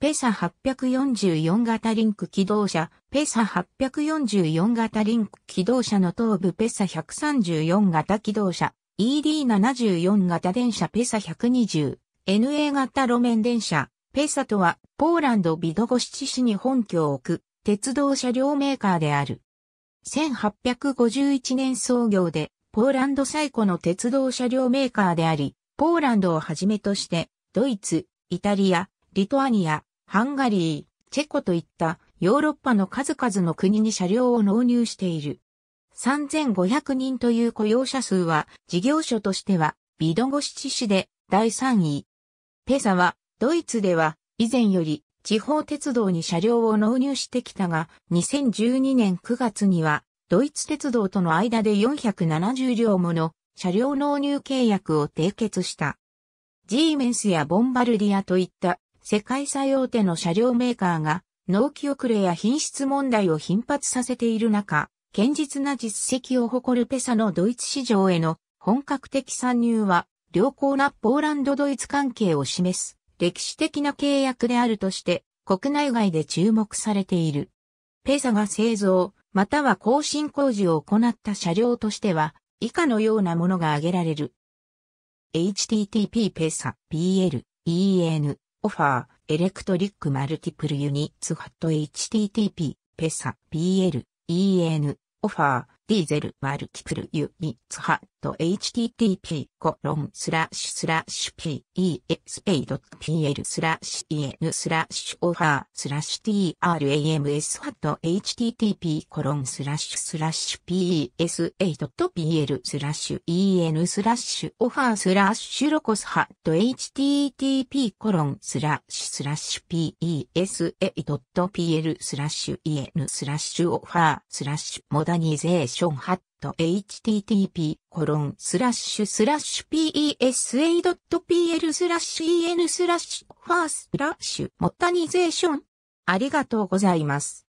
ペサ844型リンク起動車、ペサ844型リンク起動車の頭部ペサ134型起動車、ED74 型電車ペサ120、NA 型路面電車、ペサとは、ポーランドビドゴシチ市に本拠を置く、鉄道車両メーカーである。1851年創業で、ポーランド最古の鉄道車両メーカーであり、ポーランドをはじめとして、ドイツ、イタリア、リトアニア、ハンガリー、チェコといったヨーロッパの数々の国に車両を納入している。3500人という雇用者数は事業所としてはビドゴシチ市で第3位。ペサはドイツでは以前より地方鉄道に車両を納入してきたが2012年9月にはドイツ鉄道との間で470両もの車両納入契約を締結した。ジーメンスやボンバルディアといった世界最大手の車両メーカーが、納期遅れや品質問題を頻発させている中、堅実な実績を誇るペサのドイツ市場への本格的参入は、良好なポーランドドイツ関係を示す歴史的な契約であるとして、国内外で注目されている。ペサが製造、または更新工事を行った車両としては、以下のようなものが挙げられる。http ペサ pl, en オファー、エレクトリックマルティプルユニッツハット HTTP、ペサ、PL、EN、オファー、ディーゼルマルティプルユニッツハッ http コロンスラッシュスラッシュ pesp.pl スラッシュ en スラッシュオファースラッシュ trams ハット http コロンスラッシュスラッシュ psa.pl スラッシュ en スラッシュオファースラッシュロコスハット http コロンスラッシュスラッシュ pesa.pl スラッシュ en スラッシュオファースラッシュモダニゼーションハッ http コロンスラッシュスラッシュ p s a p l スラッシュ en スラッシュファースラッシュモッタニゼーションありがとうございます。